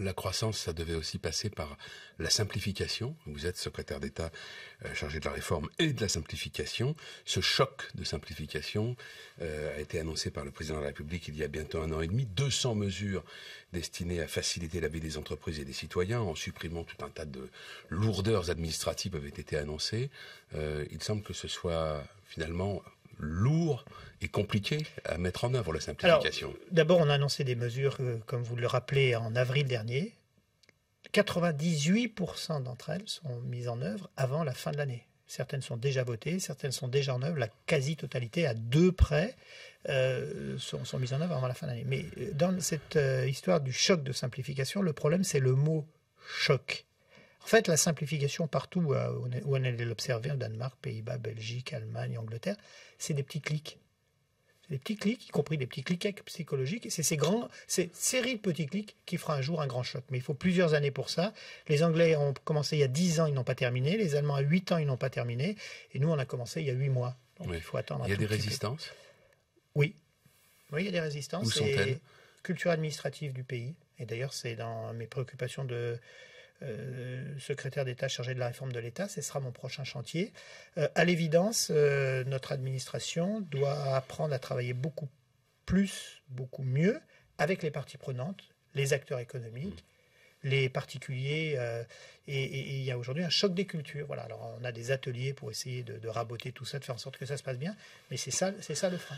la croissance, ça devait aussi passer par la simplification. Vous êtes secrétaire d'État euh, chargé de la réforme et de la simplification. Ce choc de simplification euh, a été annoncé par le président de la République il y a bientôt un an et demi. 200 mesures destinées à faciliter la vie des entreprises et des citoyens en supprimant tout un tas de lourdeurs administratives avaient été annoncées. Euh, il semble que ce soit finalement lourd et compliqué à mettre en œuvre, la simplification D'abord, on a annoncé des mesures, euh, comme vous le rappelez, en avril dernier. 98% d'entre elles sont mises en œuvre avant la fin de l'année. Certaines sont déjà votées, certaines sont déjà en œuvre. La quasi-totalité, à deux près, euh, sont, mises en œuvre avant la fin de l'année. Mais euh, dans cette histoire du choc de simplification, le problème, c'est le mot choc. En fait, la simplification partout où euh, on allait l'observer, au Danemark, Pays-Bas, Belgique, Allemagne, Angleterre, c'est des petits clics. Des petits clics, y compris des petits clics psychologiques. C'est ces grands, cette série de petits clics qui fera un jour un grand choc. Mais il faut plusieurs années pour ça. Les Anglais ont commencé il y a 10 ans, ils n'ont pas terminé. Les Allemands, à 8 ans, ils n'ont pas terminé. Et nous, on a commencé il y a 8 mois. il faut attendre. Il y a des résistances Oui. Oui, il y a des résistances. Où sont-elles Culture administrative du pays. Et d'ailleurs, c'est dans mes préoccupations de, euh, secrétaire d'État chargé de la réforme de l'État, ce sera mon prochain chantier. Euh, à l'évidence, euh, notre administration doit apprendre à travailler beaucoup plus, beaucoup mieux avec les parties prenantes, les acteurs économiques, les particuliers. et il y a aujourd'hui un choc des cultures. Voilà. Alors on a des ateliers pour essayer de, raboter tout ça, de faire en sorte que ça se passe bien, mais c'est ça, ça le frein.